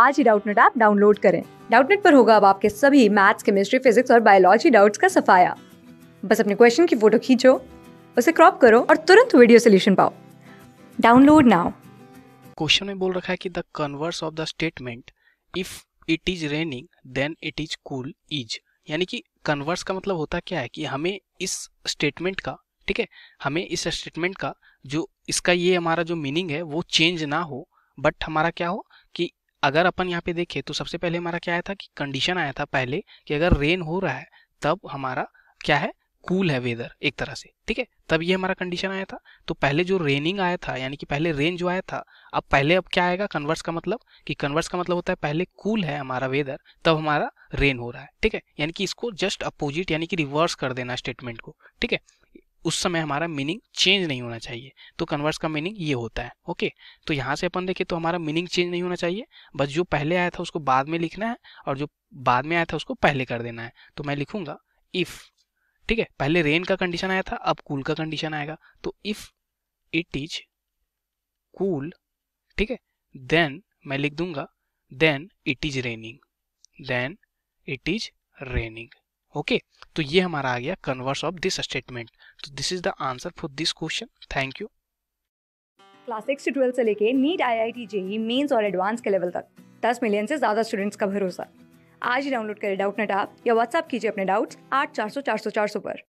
आज ही Doubtnut app download करें डाउटनेट पर होगा अब आपके सभी मैथ्स केमिस्ट्री फिजिक्स और बायोलॉजी डाउट्स का सफाया बस अपने क्वेश्चन की फोटो खींचो उसे क्रॉप करो और तुरंत वीडियो सोल्यूशन पाओ डाउनलोड नाउ क्वेश्चन में बोल रखा है कि the converse of the statement if it is raining then it is cool is यानी कि कन्वर्स का मतलब होता क्या है कि हमें इस स्टेटमेंट का ठीक है हमें इस स्टेटमेंट का जो इसका ये हमारा जो मीनिंग है वो चेंज ना हो बट हमारा क्या हो अगर अपन यहाँ पे देखें तो सबसे पहले हमारा क्या आया था कि कंडीशन आया था पहले कि अगर रेन हो रहा है तब हमारा क्या है कूल cool है वेदर एक तरह से ठीक है तब ये हमारा कंडीशन आया था तो पहले जो रेनिंग आया था यानी कि पहले रेन जो आया था अब पहले अब क्या आएगा कन्वर्स का मतलब कि कन्वर्स का मतलब होता है पहले कूल cool है हमारा वेदर तब हमारा रेन हो रहा है ठीक है यानी कि इसको जस्ट अपोजिट यानी कि रिवर्स कर देना स्टेटमेंट को ठीक है उस समय हमारा मीनिंग चेंज नहीं होना चाहिए तो कन्वर्स का मीनिंग ये होता है ओके तो यहाँ से अपन देखें तो हमारा मीनिंग चेंज नहीं होना चाहिए बस जो पहले आया था उसको बाद में लिखना है और जो बाद में आया था उसको पहले कर देना है तो मैं लिखूंगा इफ़ ठीक है पहले रेन का कंडीशन आया था अब कूल का कंडीशन आएगा तो इफ़ इट इज कूल ठीक है देन मैं लिख दूंगा then it is raining then it is raining okay तो ये हमारा आ गया कन्वर्स ऑफ दिस स्टेटमेंट तो this is the answer for this question thank you class six से ट्वेल्थ से लेके NEET I I T JEE mains और एडवांस के लेवल तक दस मिलियन से ज़्यादा स्टूडेंट्स का भरोसा आज ही डाउनलोड करें डाउट नेट आप या व्हाट्सअप कीजिए अपने डाउट्स आठ चार सौ चार सौ चार सौ पर